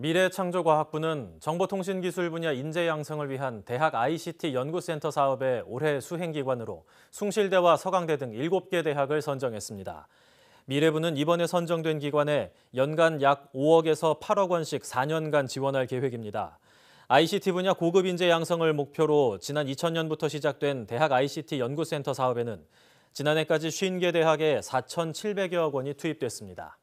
미래창조과학부는 정보통신기술 분야 인재 양성을 위한 대학 ICT 연구센터 사업의 올해 수행기관으로 숭실대와 서강대 등 7개 대학을 선정했습니다. 미래부는 이번에 선정된 기관에 연간 약 5억에서 8억 원씩 4년간 지원할 계획입니다. ICT 분야 고급 인재 양성을 목표로 지난 2000년부터 시작된 대학 ICT 연구센터 사업에는 지난해까지 50개 대학에 4,700여억 원이 투입됐습니다.